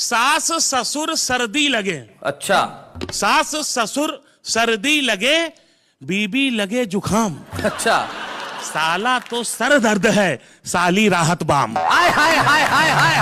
सास ससुर सर्दी लगे अच्छा सास ससुर सर्दी लगे बीबी लगे जुखाम अच्छा साला तो सर दर्द है साली राहत बाम हाय हाय हाय हाय हाय